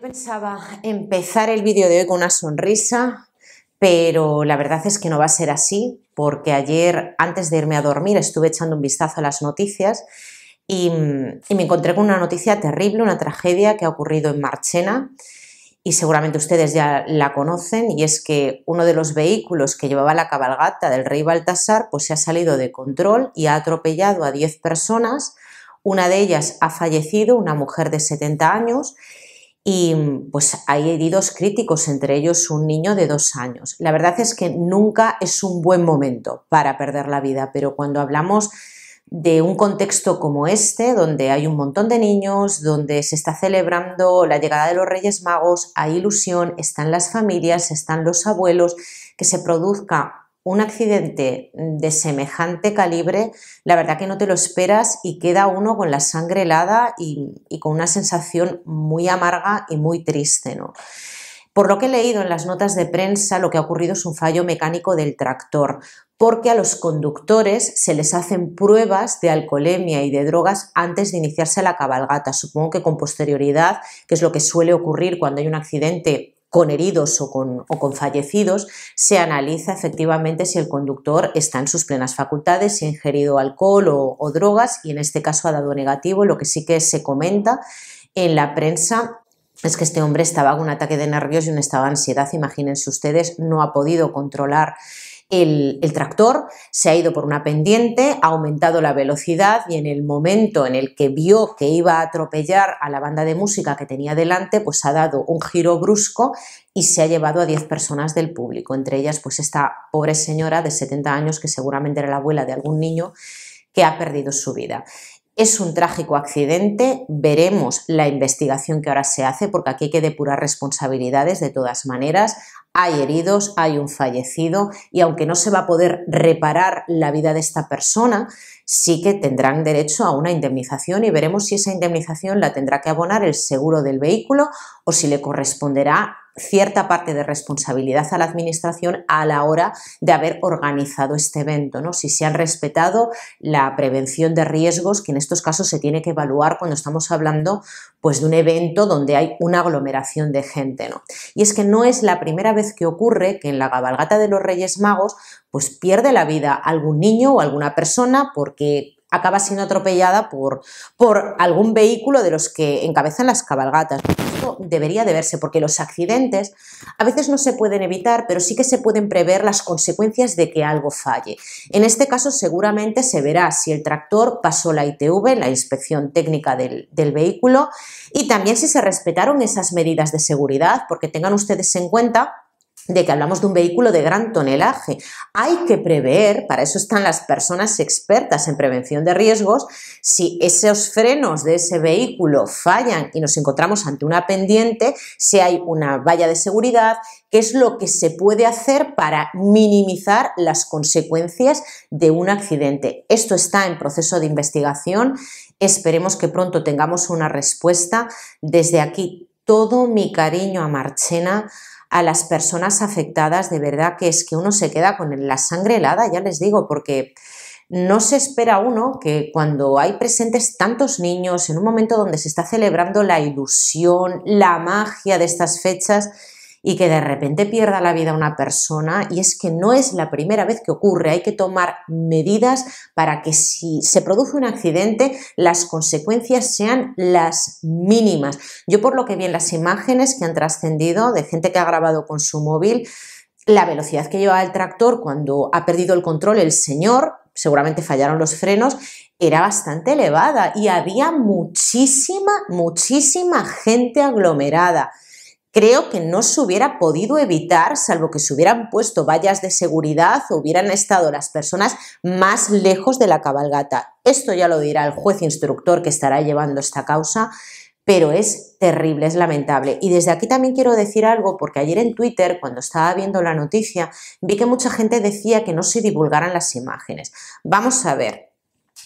pensaba empezar el vídeo de hoy con una sonrisa, pero la verdad es que no va a ser así, porque ayer, antes de irme a dormir, estuve echando un vistazo a las noticias y, me encontré con una noticia terrible, una tragedia que ha ocurrido en Marchena y seguramente ustedes ya la conocen, y es que uno de los vehículos que llevaba la cabalgata del rey Baltasar pues se ha salido de control y ha atropellado a 10 personas, una de ellas ha fallecido, una mujer de 70 años, y pues hay heridos críticos, entre ellos un niño de dos años. La verdad es que nunca es un buen momento para perder la vida, pero cuando hablamos de un contexto como este, donde hay un montón de niños, donde se está celebrando la llegada de los Reyes Magos, hay ilusión, están las familias, están los abuelos, que se produzca un accidente de semejante calibre, la verdad que no te lo esperas y queda uno con la sangre helada y, con una sensación muy amarga y muy triste, ¿no? Por lo que he leído en las notas de prensa, lo que ha ocurrido es un fallo mecánico del tractor, porque a los conductores se les hacen pruebas de alcoholemia y de drogas antes de iniciarse la cabalgata. Supongo que con posterioridad, que es lo que suele ocurrir cuando hay un accidente con heridos o con, fallecidos, se analiza efectivamente si el conductor está en sus plenas facultades, si ha ingerido alcohol o, drogas y en este caso ha dado negativo. Lo que sí que se comenta en la prensa es que este hombre estaba con un ataque de nervios y un estado de ansiedad, imagínense ustedes, no ha podido controlar el, tractor se ha ido por una pendiente, ha aumentado la velocidad y en el momento en el que vio que iba a atropellar a la banda de música que tenía delante, pues ha dado un giro brusco y se ha llevado a 10 personas del público, entre ellas pues esta pobre señora de 70 años que seguramente era la abuela de algún niño que ha perdido su vida. Es un trágico accidente, veremos la investigación que ahora se hace porque aquí hay que depurar responsabilidades de todas maneras. Hay heridos, hay un fallecido y aunque no se va a poder reparar la vida de esta persona, sí que tendrán derecho a una indemnización y veremos si esa indemnización la tendrá que abonar el seguro del vehículo o si le corresponderá cierta parte de responsabilidad a la administración a la hora de haber organizado este evento, ¿no? si se han respetado la prevención de riesgos que en estos casos se tiene que evaluar cuando estamos hablando pues, de un evento donde hay una aglomeración de gente. ¿no? Y es que no es la primera vez que ocurre que en la cabalgata de los Reyes Magos pues pierde la vida algún niño o alguna persona porque acaba siendo atropellada por, por algún vehículo de los que encabezan las cabalgatas. Esto debería de verse porque los accidentes a veces no se pueden evitar, pero sí que se pueden prever las consecuencias de que algo falle. En este caso seguramente se verá si el tractor pasó la ITV, la inspección técnica del, del vehículo, y también si se respetaron esas medidas de seguridad, porque tengan ustedes en cuenta de que hablamos de un vehículo de gran tonelaje. Hay que prever, para eso están las personas expertas en prevención de riesgos, si esos frenos de ese vehículo fallan y nos encontramos ante una pendiente, si hay una valla de seguridad, qué es lo que se puede hacer para minimizar las consecuencias de un accidente. Esto está en proceso de investigación. Esperemos que pronto tengamos una respuesta. Desde aquí, todo mi cariño a Marchena a las personas afectadas, de verdad que es que uno se queda con la sangre helada, ya les digo, porque no se espera uno que cuando hay presentes tantos niños en un momento donde se está celebrando la ilusión, la magia de estas fechas, y que de repente pierda la vida una persona y es que no es la primera vez que ocurre. Hay que tomar medidas para que si se produce un accidente las consecuencias sean las mínimas. Yo por lo que vi en las imágenes que han trascendido de gente que ha grabado con su móvil, la velocidad que llevaba el tractor cuando ha perdido el control el señor, seguramente fallaron los frenos, era bastante elevada y había muchísima, muchísima gente aglomerada creo que no se hubiera podido evitar, salvo que se hubieran puesto vallas de seguridad o hubieran estado las personas más lejos de la cabalgata. Esto ya lo dirá el juez instructor que estará llevando esta causa, pero es terrible, es lamentable. Y desde aquí también quiero decir algo, porque ayer en Twitter, cuando estaba viendo la noticia, vi que mucha gente decía que no se divulgaran las imágenes. Vamos a ver,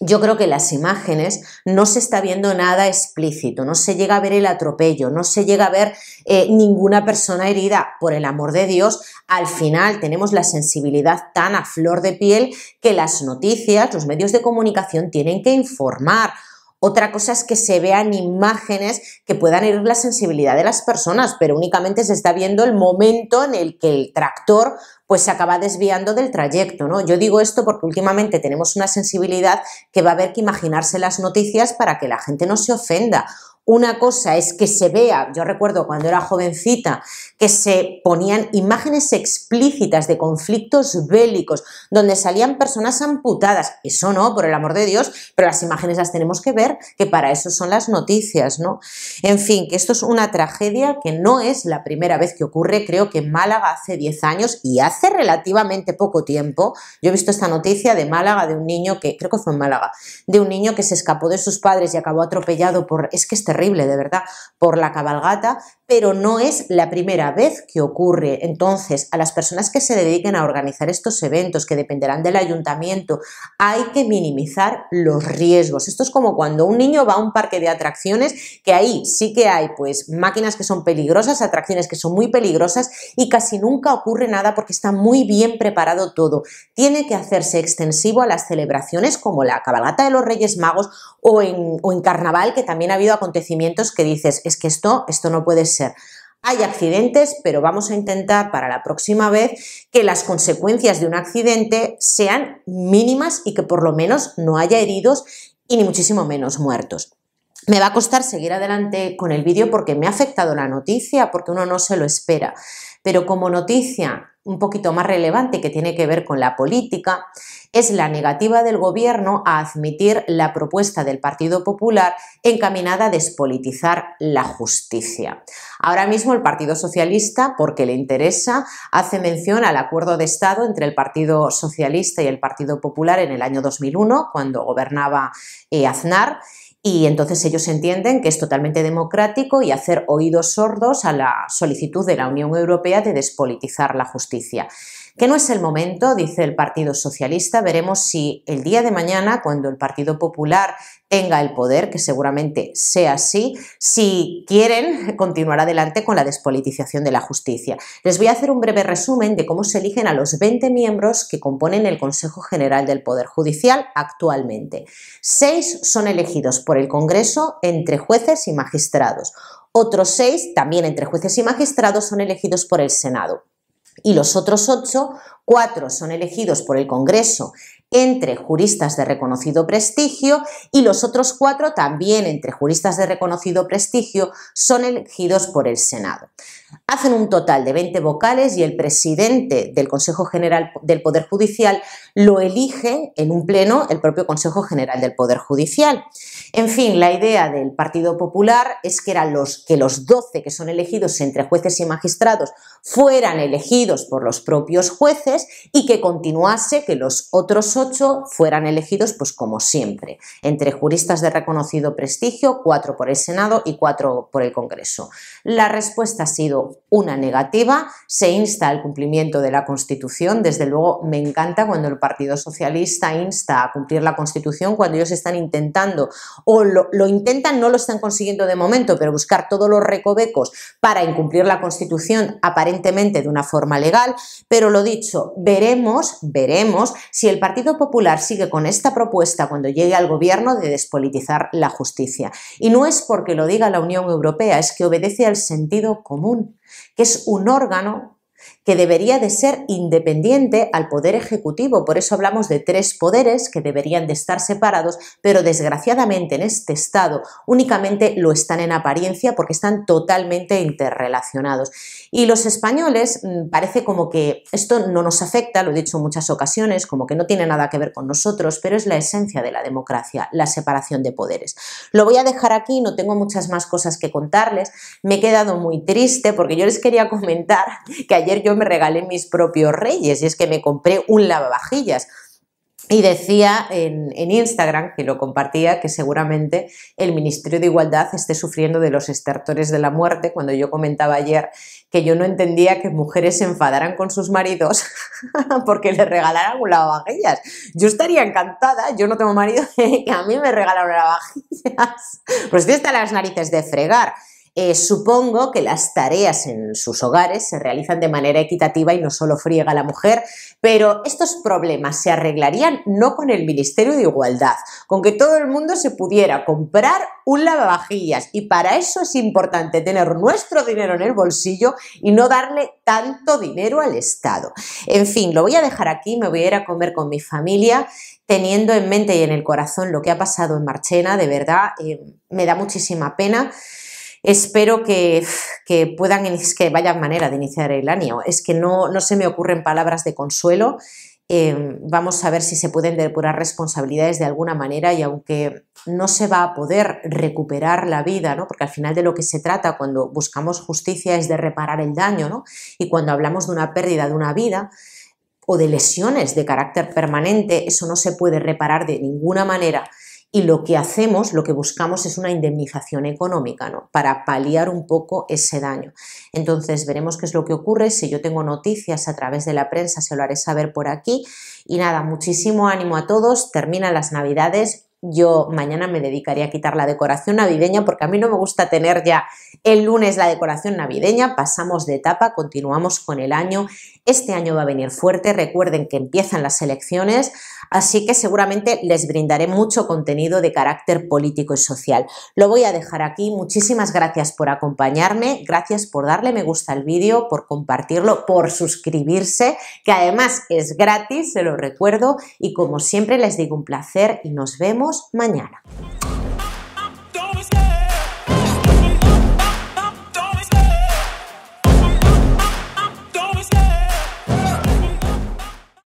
yo creo que las imágenes no se está viendo nada explícito, no se llega a ver el atropello, no se llega a ver eh, ninguna persona herida, por el amor de Dios, al final tenemos la sensibilidad tan a flor de piel que las noticias, los medios de comunicación tienen que informar, otra cosa es que se vean imágenes que puedan herir la sensibilidad de las personas, pero únicamente se está viendo el momento en el que el tractor pues se acaba desviando del trayecto, ¿no? Yo digo esto porque últimamente tenemos una sensibilidad que va a haber que imaginarse las noticias para que la gente no se ofenda una cosa es que se vea, yo recuerdo cuando era jovencita, que se ponían imágenes explícitas de conflictos bélicos, donde salían personas amputadas. Eso no, por el amor de Dios, pero las imágenes las tenemos que ver, que para eso son las noticias, ¿no? En fin, que esto es una tragedia que no es la primera vez que ocurre, creo que en Málaga hace 10 años y hace relativamente poco tiempo, yo he visto esta noticia de Málaga, de un niño que, creo que fue en Málaga, de un niño que se escapó de sus padres y acabó atropellado por, es que es de verdad, por la cabalgata, pero no es la primera vez que ocurre. Entonces, a las personas que se dediquen a organizar estos eventos, que dependerán del ayuntamiento, hay que minimizar los riesgos. Esto es como cuando un niño va a un parque de atracciones, que ahí sí que hay pues máquinas que son peligrosas, atracciones que son muy peligrosas y casi nunca ocurre nada porque está muy bien preparado todo. Tiene que hacerse extensivo a las celebraciones como la cabalgata de los Reyes Magos o en, o en carnaval, que también ha habido acontecimientos que dices, es que esto, esto no puede ser. Hay accidentes, pero vamos a intentar para la próxima vez que las consecuencias de un accidente sean mínimas y que por lo menos no haya heridos y ni muchísimo menos muertos. Me va a costar seguir adelante con el vídeo porque me ha afectado la noticia, porque uno no se lo espera. Pero como noticia un poquito más relevante que tiene que ver con la política es la negativa del gobierno a admitir la propuesta del Partido Popular encaminada a despolitizar la justicia. Ahora mismo el Partido Socialista, porque le interesa, hace mención al acuerdo de Estado entre el Partido Socialista y el Partido Popular en el año 2001, cuando gobernaba eh, Aznar y entonces ellos entienden que es totalmente democrático y hacer oídos sordos a la solicitud de la Unión Europea de despolitizar la justicia. Que no es el momento, dice el Partido Socialista. Veremos si el día de mañana, cuando el Partido Popular tenga el poder, que seguramente sea así, si quieren continuar adelante con la despolitización de la justicia. Les voy a hacer un breve resumen de cómo se eligen a los 20 miembros que componen el Consejo General del Poder Judicial actualmente. Seis son elegidos por el Congreso entre jueces y magistrados. Otros seis, también entre jueces y magistrados, son elegidos por el Senado. Y los otros ocho, cuatro son elegidos por el Congreso entre juristas de reconocido prestigio y los otros cuatro también entre juristas de reconocido prestigio son elegidos por el Senado. Hacen un total de 20 vocales y el presidente del Consejo General del Poder Judicial lo elige en un pleno el propio Consejo General del Poder Judicial. En fin, la idea del Partido Popular es que, eran los, que los 12 que son elegidos entre jueces y magistrados fueran elegidos por los propios jueces y que continuase que los otros 8 fueran elegidos pues como siempre, entre juristas de reconocido prestigio, 4 por el Senado y 4 por el Congreso. La respuesta ha sido una negativa, se insta al cumplimiento de la Constitución, desde luego me encanta cuando el Partido Socialista insta a cumplir la Constitución cuando ellos están intentando o lo, lo intentan, no lo están consiguiendo de momento, pero buscar todos los recovecos para incumplir la Constitución aparentemente de una forma legal, pero lo dicho, veremos, veremos si el Partido Popular sigue con esta propuesta cuando llegue al gobierno de despolitizar la justicia. Y no es porque lo diga la Unión Europea, es que obedece al sentido común que es un órgano que debería de ser independiente al poder ejecutivo. Por eso hablamos de tres poderes que deberían de estar separados, pero desgraciadamente en este estado únicamente lo están en apariencia porque están totalmente interrelacionados. Y los españoles mm, parece como que esto no nos afecta, lo he dicho en muchas ocasiones, como que no tiene nada que ver con nosotros, pero es la esencia de la democracia, la separación de poderes. Lo voy a dejar aquí, no tengo muchas más cosas que contarles. Me he quedado muy triste porque yo les quería comentar que ayer yo me regalé mis propios reyes y es que me compré un lavavajillas. Y decía en, Instagram, que lo compartía, que seguramente el Ministerio de Igualdad esté sufriendo de los estertores de la muerte, cuando yo comentaba ayer que yo no entendía que mujeres se enfadaran con sus maridos porque le regalaran un lavavajillas. Yo estaría encantada, yo no tengo marido, que a mí me regalaron lavavajillas. Pues estoy hasta las narices de fregar. Eh, supongo que las tareas en sus hogares se realizan de manera equitativa y no solo friega la mujer, pero estos problemas se arreglarían no con el Ministerio de Igualdad, con que todo el mundo se pudiera comprar un lavavajillas y para eso es importante tener nuestro dinero en el bolsillo y no darle tanto dinero al Estado. En fin, lo voy a dejar aquí, me voy a ir a comer con mi familia teniendo en mente y en el corazón lo que ha pasado en Marchena, de verdad, eh, me da muchísima pena. Espero que, puedan, que vaya manera de iniciar el año. Es que no, no se me ocurren palabras de consuelo. Em, vamos a ver si se pueden depurar responsabilidades de alguna manera y aunque no se va a poder recuperar la vida, ¿no? porque al final de lo que se trata cuando buscamos justicia es de reparar el daño ¿no? y cuando hablamos de una pérdida de una vida o de lesiones de carácter permanente, eso no se puede reparar de ninguna manera y lo que hacemos, lo que buscamos es una indemnización económica, ¿no? Para paliar un poco ese daño. Entonces veremos qué es lo que ocurre. Si yo tengo noticias a través de la prensa, se lo haré saber por aquí. Y nada, muchísimo ánimo a todos. Terminan las navidades. Yo mañana me dedicaré a quitar la decoración navideña porque a mí no me gusta tener ya el lunes la decoración navideña. Pasamos de etapa, continuamos con el año. Este año va a venir fuerte. Recuerden que empiezan las elecciones. Así que seguramente les brindaré mucho contenido de carácter político y social. Lo voy a dejar aquí. Muchísimas gracias por acompañarme, gracias por darle me gusta al vídeo, por compartirlo, por suscribirse, que además es gratis, se lo recuerdo. Y como siempre les digo un placer y nos vemos mañana.